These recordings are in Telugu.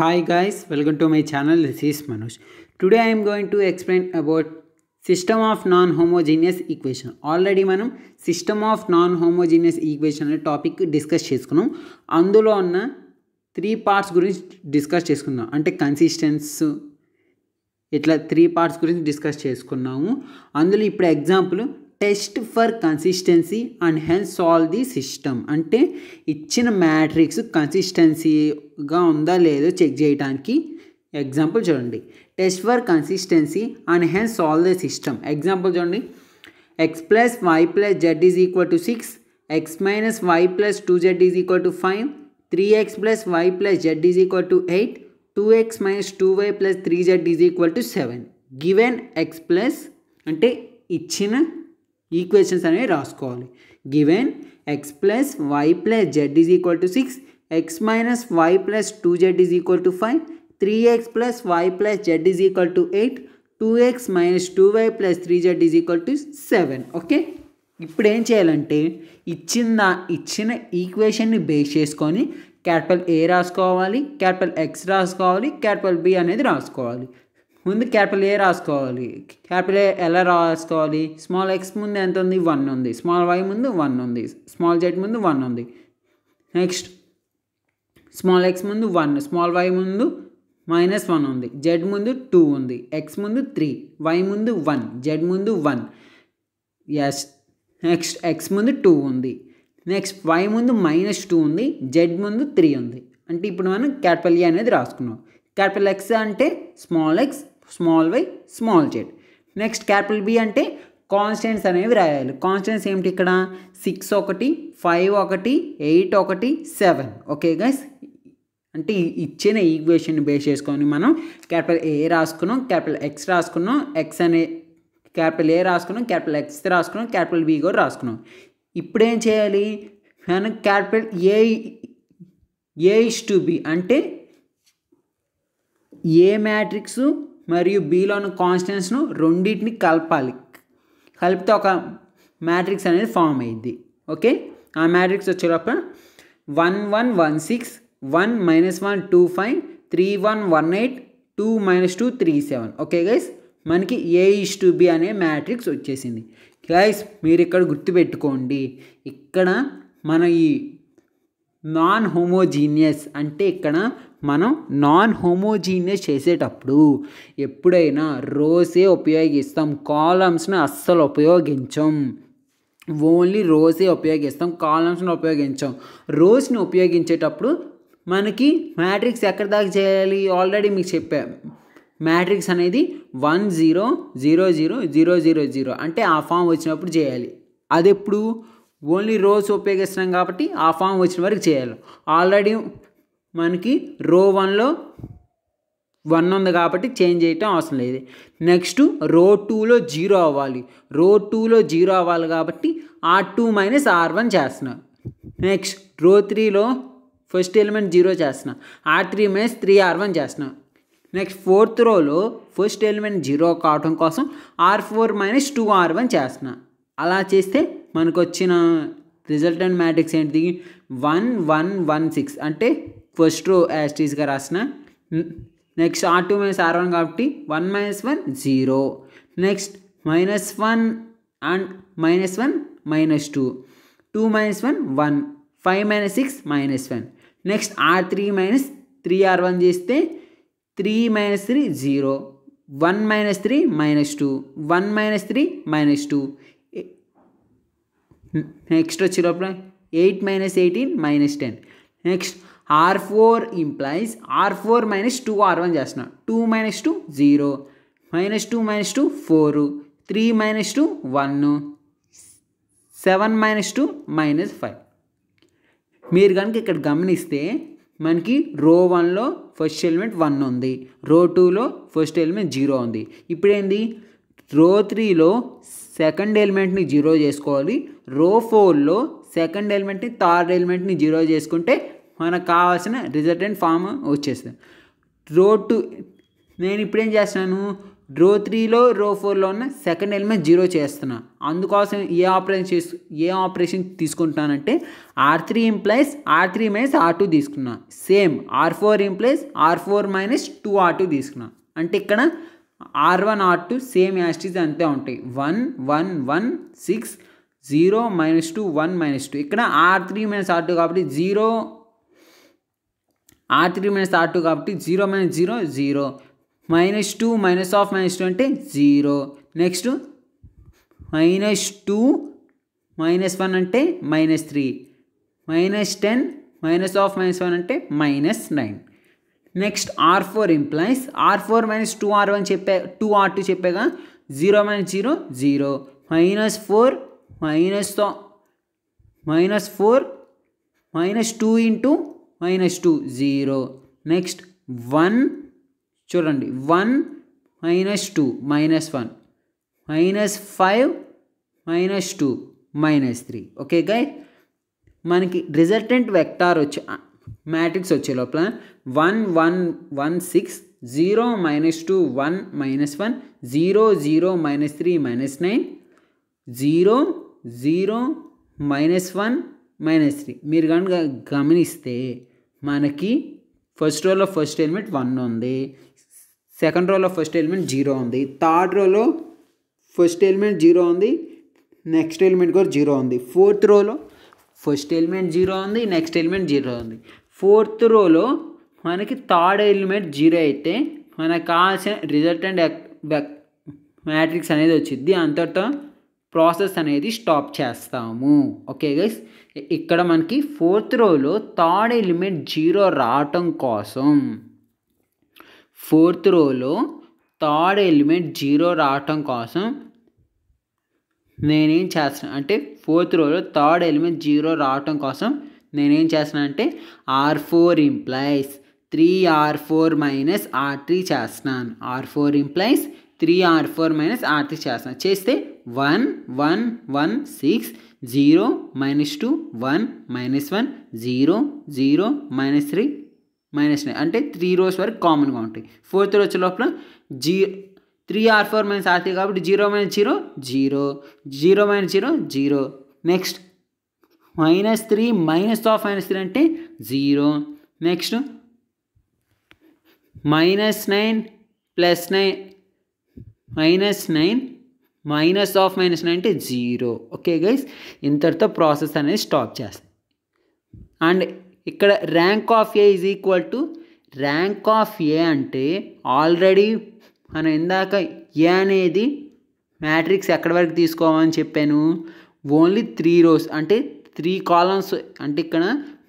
Hi guys, welcome to my channel This is Manoj. Today I going to explain about system of non homogeneous equation already మనం system of non homogeneous equation అనే టాపిక్ డిస్కస్ చేసుకున్నాం అందులో ఉన్న త్రీ పార్ట్స్ గురించి డిస్కస్ చేసుకుందాం అంటే కన్సిస్టెన్స్ ఇట్లా త్రీ పార్ట్స్ గురించి డిస్కస్ చేసుకున్నాము అందులో ఇప్పుడు example test for consistency and hence solve the system అంటే ఇచ్చిన మ్యాట్రిక్స్ కన్సిస్టెన్సీగా ఉందా లేదో చెక్ చేయడానికి ఎగ్జాంపుల్ చూడండి test for consistency and hence solve the system example చూడండి x plus y plus z is equal to six x minus y plus two z is equal to five three x plus y plus z is equal to eight two x minus two y plus three z is equal to seven given x plus అంటే ఇచ్చిన ఈక్వేషన్స్ అనేవి రాసుకోవాలి given x plus y plus z is equal to six x minus y plus two z is equal to five three x plus y plus z is equal to eight two x minus two y plus three z is equal to seven okay ఇప్పుడు ఏం చేయాలంటే ఇచ్చిన ఇచ్చిన ఈక్వేషన్ని బేస్ చేసుకొని క్యాపిటల్ ఏ రాసుకోవాలి క్యాపిటల్ ఎక్స్ రాసుకోవాలి క్యాపిటల్ బి అనేది రాసుకోవాలి ముందు క్యాపిటల్ ఏ రాసుకోవాలి క్యాపిటల్ ఏ ఎలా రాసుకోవాలి స్మాల్ ఎక్స్ ముందు ఎంత ఉంది వన్ ఉంది స్మాల్ వై ముందు వన్ ఉంది స్మాల్ జెడ్ ముందు వన్ ఉంది నెక్స్ట్ స్మాల్ ఎక్స్ ముందు వన్ స్మాల్ వై ముందు మైనస్ వన్ ఉంది జెడ్ ముందు టూ ఉంది ఎక్స్ ముందు త్రీ వై ముందు వన్ జెడ్ ముందు వన్ ఎస్ నెక్స్ట్ ఎక్స్ ముందు టూ ఉంది నెక్స్ట్ వై ముందు మైనస్ టూ ఉంది జెడ్ ముందు త్రీ ఉంది అంటే ఇప్పుడు మనం క్యాపిటల్ ఏ అనేది రాసుకున్నాం క్యాపిటల్ ఎక్స్ అంటే small x small y small Z next capital B అంటే కాన్స్టెంట్స్ అనేవి రాయాలి కాన్స్టెంట్స్ ఏమిటి ఇక్కడ సిక్స్ ఒకటి ఫైవ్ ఒకటి ఎయిట్ ఒకటి సెవెన్ ఓకే గైస్ అంటే ఇచ్చిన ఈక్వేషన్ బేస్ చేసుకొని మనం క్యాపిటల్ ఏ రాసుకున్నాం క్యాపిటల్ ఎక్స్ రాసుకున్నాం ఎక్స్ అనే క్యాపిటల్ ఏ రాసుకున్నాం క్యాపిటల్ ఎక్స్ రాసుకున్నాం క్యాపిటల్ బి కూడా రాసుకున్నాం ఇప్పుడేం చేయాలి మనం capital A A is to B అంటే ఏ మ్యాట్రిక్స్ మరియు బీలోని కాన్స్టెంట్స్ను రెండింటిని కలపాలి కలిపితే ఒక మ్యాట్రిక్స్ అనేది ఫామ్ అయ్యింది ఓకే ఆ మ్యాట్రిక్స్ వచ్చేటప్పుడు one one one six one minus one two five three one one eight two minus two three seven okay guys మనకి ఏ ఇష్ టు బి అనే మ్యాట్రిక్స్ వచ్చేసింది గైస్ మీరు ఇక్కడ గుర్తుపెట్టుకోండి ఇక్కడ మన ఈ నాన్ హోమోజీనియస్ అంటే ఇక్కడ మనం నాన్ హోమోజీనియస్ చేసేటప్పుడు ఎప్పుడైనా రోజే ఉపయోగిస్తాం కాలమ్స్ని అస్సలు ఉపయోగించం ఓన్లీ రోజే ఉపయోగిస్తాం కాలమ్స్ని ఉపయోగించాం రోజ్ని ఉపయోగించేటప్పుడు మనకి మ్యాట్రిక్స్ ఎక్కడి దాకా చేయాలి ఆల్రెడీ మీకు చెప్పా మ్యాట్రిక్స్ అనేది one zero zero zero zero zero zero అంటే ఆ ఫామ్ వచ్చినప్పుడు చేయాలి అది ఎప్పుడు ఓన్లీ రోజు ఉపయోగిస్తున్నాం కాబట్టి ఆ ఫామ్ వచ్చిన వరకు చేయాలి ఆల్రెడీ మనకి రో వన్లో వన్ ఉంది కాబట్టి చేంజ్ చేయటం అవసరం లేదు నెక్స్ట్ రో టూలో జీరో అవ్వాలి రో టూలో జీరో అవ్వాలి కాబట్టి R two minus R one చేస్తున్నా నెక్స్ట్ రో త్రీలో ఫస్ట్ ఎలిమెంట్ జీరో చేస్తున్నా R three minus three R one చేస్తున్నా నెక్స్ట్ ఫోర్త్ రోలో ఫస్ట్ ఎలిమెంట్ జీరో కావటం కోసం R four minus two R one చేస్తున్నా అలా చేస్తే మనకు వచ్చిన రిజల్టెంట్ మ్యాట్రిక్స్ ఏంటిది వన్ వన్ వన్ సిక్స్ అంటే ఫస్ట్ రో యాస్టీస్గా రాసిన next R two minus R one కాబట్టి one minus one zero next minus one and minus one minus two two minus one one five minus six minus one next R three minus three R one చేస్తే three minus three zero one minus three minus two one minus three minus two next వచ్చేటప్పుడు eight minus eighteen minus ten next R four implies R four minus two R one చేస్తున్నాం two minus two zero minus two minus two four three minus two one seven minus two minus five మీరు కనుక ఇక్కడ గమనిస్తే మనకి రో వన్లో ఫస్ట్ ఎలిమెంట్ వన్ ఉంది రో టూలో ఫస్ట్ ఎలిమెంట్ జీరో ఉంది ఇప్పుడేంది రో త్రీలో సెకండ్ ఎలిమెంట్ని జీరో చేసుకోవాలి రో ఫోర్లో సెకండ్ ఎలిమెంట్ని థర్డ్ ఎలిమెంట్ని జీరో చేసుకుంటే మనకు కావాల్సిన రిజల్టెంట్ ఫామ్ వచ్చేస్తుంది రో టూ నేను ఇప్పుడేం చేస్తున్నాను రో త్రీలో రో ఫోర్లో ఉన్న సెకండ్ ఎలిమెంట్ జీరో చేస్తున్నా అందుకోసం ఏ ఆపరేషన్ చేసు ఏ ఆపరేషన్ తీసుకుంటానంటే R three implies R three minus R two తీసుకున్నా same R four implies R four minus two R two తీసుకున్నా అంటే ఇక్కడ R one R two same as it is అంతే ఉంటాయి one one one six zero minus two one minus two ఇక్కడ R three minus R two కాబట్టి zero R three minus R two కాబట్టి zero minus zero zero minus two minus of minus two అంటే zero next minus two minus one అంటే minus three minus ten minus of minus one అంటే minus nine next R four implies R four minus two R one చెప్పే టూ ఆర్ టూ చెప్పాగా zero minus zero zero minus four minus minus four minus two into minus two zero next one చూడండి one minus two minus one minus five minus two minus three okay guy మనకి రిజల్టెంట్ వెక్టార్ వచ్చే మ్యాట్రిక్స్ వచ్చే లోపల one one one six zero minus two one minus one zero zero minus three minus nine zero zero minus one minus three మీరు కనుక గమనిస్తే మనకి ఫస్ట్ రోలో ఫస్ట్ ఎలిమెంట్ వన్ ఉంది సెకండ్ రోలో ఫస్ట్ ఎలిమెంట్ జీరో ఉంది థర్డ్ రోలో ఫస్ట్ ఎలిమెంట్ జీరో ఉంది నెక్స్ట్ ఎలిమెంట్ కూడా జీరో ఉంది ఫోర్త్ రోలో ఫస్ట్ ఎలిమెంట్ జీరో ఉంది నెక్స్ట్ ఎలిమెంట్ జీరో ఉంది ఫోర్త్ రోలో మనకి థర్డ్ ఎలిమెంట్ జీరో అయితే మనకు కావాల్సిన రిజల్ట్ అండ్ మ్యాట్రిక్స్ అనేది వచ్చింది అంతటా ప్రాసెస్ అనేది స్టాప్ చేస్తాము ఓకే గైస్ ఇక్కడ మనకి ఫోర్త్ రోలో థర్డ్ ఎలిమెంట్ జీరో రావటం కోసం ఫోర్త్ రోలో థర్డ్ ఎలిమెంట్ జీరో రావటం కోసం నేనేం చేస్తాను అంటే ఫోర్త్ రోలో థర్డ్ ఎలిమెంట్ జీరో రావటం కోసం నేనేం చేస్తాను అంటే R four implies three R four minus R three చేస్తున్నాను R four implies three R four minus R three చేస్తున్నాను చేస్తే one one one six zero minus two one minus one zero zero minus three minus nine అంటే త్రీ రోస్ వరకు కామన్గా ఉంటాయి ఫోర్త్ రోజు లోపల జీ three R four minus R three కాబట్టి zero minus zero zero zero minus zero zero next minus three minus of minus three అంటే zero next minus nine plus nine minus nine minus of minus nine అంటే జీరో ఓకే గైస్ ఇంతటితో ప్రాసెస్ అనేది స్టాప్ చేస్తుంది అండ్ ఇక్కడ rank of A is equal to rank of A అంటే ఆల్రెడీ మనం ఇందాక ఏ అనేది మ్యాట్రిక్స్ ఎక్కడి వరకు తీసుకోవాలని చెప్పాను ఓన్లీ త్రీ రోస్ అంటే త్రీ కాలమ్స్ అంటే ఇక్కడ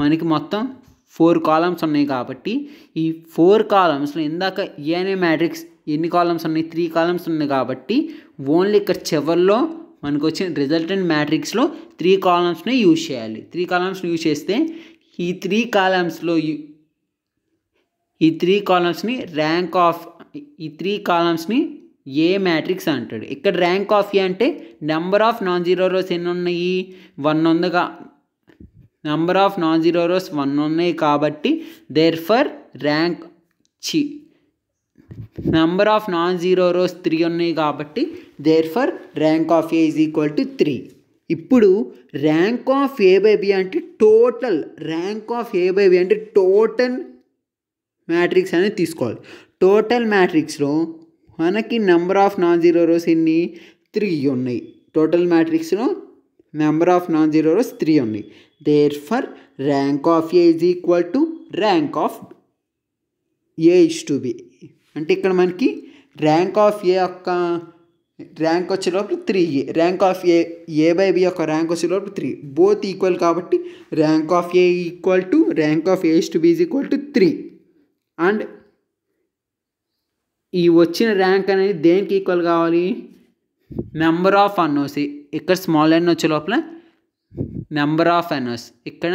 మనకి మొత్తం ఫోర్ కాలమ్స్ ఉన్నాయి కాబట్టి ఈ ఫోర్ కాలమ్స్లో ఇందాక ఏ అనే మ్యాట్రిక్స్ ఎన్ని కాలమ్స్ ఉన్నాయి త్రీ కాలమ్స్ ఉన్నాయి కాబట్టి ఓన్లీ ఇక్కడ చివరిలో మనకు వచ్చిన రిజల్టెంట్ మ్యాట్రిక్స్లో త్రీ కాలమ్స్ని యూజ్ చేయాలి త్రీ కాలమ్స్ని యూజ్ చేస్తే ఈ త్రీ కాలమ్స్లో ఈ త్రీ కాలమ్స్ని ర్యాంక్ ఆఫ్ ఈ త్రీ కాలమ్స్ని ఏ మ్యాట్రిక్స్ అంటాడు ఇక్కడ ర్యాంక్ ఆఫ్ ఏ అంటే number of non zero rows ఎన్ని ఉన్నాయి వన్ ఉందిగా number of non zero rows one ఉన్నాయి కాబట్టి దేర్ ఫర్ ర్యాంక్ చి number of non zero rows three ఉన్నాయి కాబట్టి therefore rank of A is equal to three ఇప్పుడు rank of A by B అంటే total rank of A by B అంటే టోటల్ మ్యాట్రిక్స్ అనేది తీసుకోవాలి టోటల్ మ్యాట్రిక్స్లో మనకి number of non zero rows ఎన్ని త్రీ ఉన్నాయి టోటల్ మ్యాట్రిక్స్లో number of non zero rows three ఉన్నాయి therefore rank of A is equal to rank of A is to B అంటే ఇక్కడ మనకి ర్యాంక్ ఆఫ్ ఏ యొక్క ర్యాంక్ వచ్చే లోపల three A rank of A A by B యొక్క ర్యాంక్ వచ్చే లోపల త్రీ బోత్ ఈక్వల్ కాబట్టి rank of A equal to rank of A's to B is equal to three and ఈ వచ్చిన ర్యాంక్ అనేది దేనికి ఈక్వల్ కావాలి నెంబర్ ఆఫ్ అన్నోస్ ఇక్కడ స్మాల్ ఎన్ వచ్చే లోపల నెంబర్ ఆఫ్ అన్నోస్ ఇక్కడ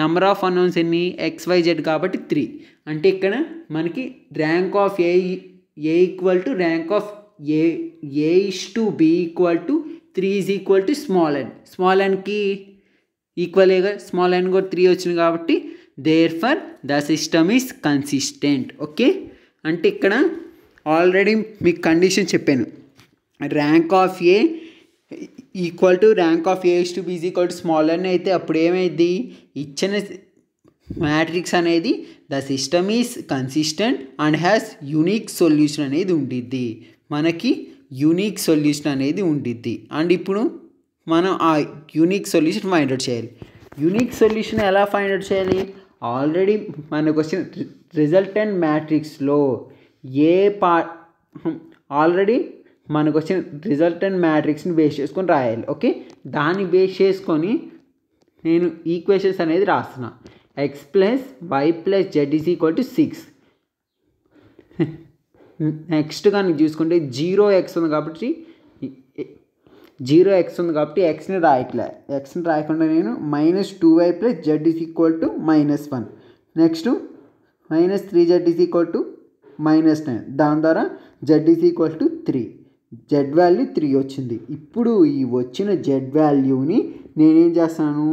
నెంబర్ ఆఫ్ అన్నోన్స్ ఎన్ని ఎక్స్వైజెడ్ కాబట్టి త్రీ అంటే ఇక్కడ మనకి rank of A A equal to rank of A A is to B equal to three is equal to small n small ఎన్కి ఈక్వలేగా స్మాల్ ఎన్ కూడా త్రీ వచ్చింది కాబట్టి therefore the system is consistent okay అంటే ఇక్కడ ఆల్రెడీ మీకు కండిషన్ చెప్పాను rank of A equal to rank of A's to B's equal to small అని అయితే అప్పుడు ఏమైంది ఇచ్చిన మ్యాట్రిక్స్ అనేది the system is consistent and has unique solution అనేది ఉండిద్ది మనకి యూనిక్ సొల్యూషన్ అనేది ఉండిద్ది అండ్ ఇప్పుడు మనం ఆ యూనిక్ సొల్యూషన్ ఫైండ్ అవుట్ చేయాలి యూనిక్ సొల్యూషన్ ఎలా ఫైండ్ అవుట్ చేయాలి ఆల్రెడీ మనకు వచ్చిన రిజల్టెంట్ మ్యాట్రిక్స్లో ఏ పా ఆల్రెడీ మనకు వచ్చిన రిజల్టెంట్ మ్యాట్రిక్స్ని బేస్ చేసుకొని రాయాలి ఓకే దాన్ని బేస్ చేసుకొని నేను ఈక్వేషన్స్ అనేది రాస్తున్నా x plus y plus z is equal to six next కానీ చూసుకుంటే జీరో ఎక్స్ ఉంది కాబట్టి జీరో ఎక్స్ ఉంది కాబట్టి ఎక్స్ని రాయట్లే ఎక్స్ని రాయకుండా నేను minus two y plus z is equal to minus one next minus three z is equal to minus nine దాని ద్వారా z is equal to three z value three వచ్చింది ఇప్పుడు ఈ వచ్చిన జెడ్ వాల్యూని నేనేం చేస్తాను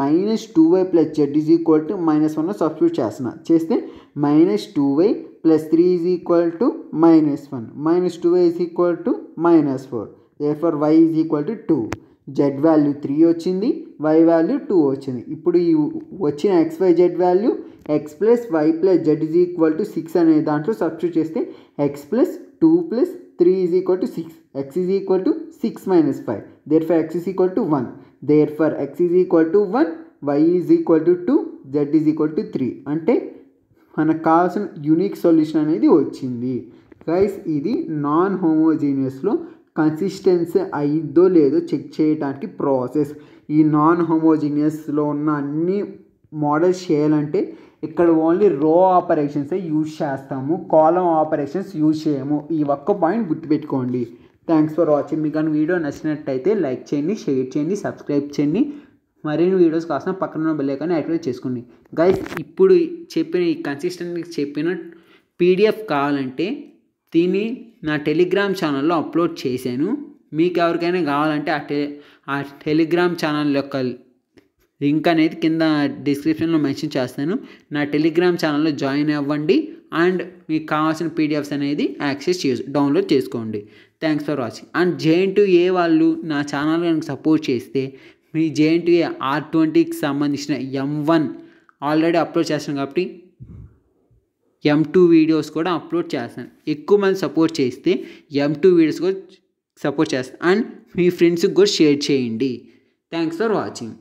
minus two y plus z is equal to minus one substitute చేస్తున్నా చేస్తే minus two y plus three is equal to minus one minus two y is equal to minus four therefore y is equal to two z value three వచ్చింది వై వాల్యూ టూ వచ్చింది ఇప్పుడు ఈ వచ్చిన x y z value x plus y plus z is equal to six అనే దాంట్లో సబ్స్టిట్యూట్ చేస్తే x plus two plus three is equal to six x is equal to six minus five therefore x is equal to one therefore x is equal to one y is equal to two z is equal to three అంటే మనకు కావాల్సిన యునిక్ సొల్యూషన్ అనేది వచ్చింది గైస్ ఇది నాన్ హోమోజీనియస్లో కన్సిస్టెన్సీ అయిద్దో లేదో చెక్ చేయడానికి ప్రాసెస్ ఈ నాన్ హోమోజీనియస్లో ఉన్న అన్ని మోడల్స్ చేయాలంటే ఇక్కడ ఓన్లీ రో ఆపరేషన్సే యూజ్ చేస్తాము కాలం ఆపరేషన్స్ యూజ్ చేయము ఈ ఒక్క పాయింట్ గుర్తుపెట్టుకోండి థ్యాంక్స్ ఫర్ వాచింగ్ మీకు అని వీడియో నచ్చినట్టయితే లైక్ చేయండి షేర్ చేయండి సబ్స్క్రైబ్ చేయండి మరిన్ని వీడియోస్ కాసిన పక్కన ఉన్న బిల్లే కానీ యాక్టివేట్ చేసుకోండి గైస్ ఇప్పుడు చెప్పిన ఈ కన్సిస్టెంట్ చెప్పిన పీడిఎఫ్ కావాలంటే దీన్ని నా టెలిగ్రామ్ ఛానల్లో అప్లోడ్ చేశాను మీకు ఎవరికైనా కావాలంటే ఆ టె ఆ టెలిగ్రామ్ ఛానల్ యొక్క లింక్ అనేది కింద డిస్క్రిప్షన్లో మెన్షన్ చేస్తాను నా టెలిగ్రామ్ ఛానల్లో జాయిన్ అవ్వండి అండ్ మీకు కావాల్సిన పీడిఎఫ్స్ అనేది యాక్సెస్ చేసు డౌన్లోడ్ చేసుకోండి thanks for watching and JNTA వాళ్ళు నా ఛానల్ కనుక సపోర్ట్ చేస్తే మీ జేఎన్టీఏ ఆర్ ట్వంటీకి సంబంధించిన ఎం వన్ ఆల్రెడీ అప్లోడ్ చేస్తాను కాబట్టి ఎం టూ వీడియోస్ కూడా అప్లోడ్ చేస్తాను ఎక్కువ మంది సపోర్ట్ చేస్తే ఎం టూ వీడియోస్ కూడా సపోర్ట్ చేస్తాను అండ్ మీ ఫ్రెండ్స్కి కూడా షేర్ చేయండి థ్యాంక్స్ ఫర్ వాచింగ్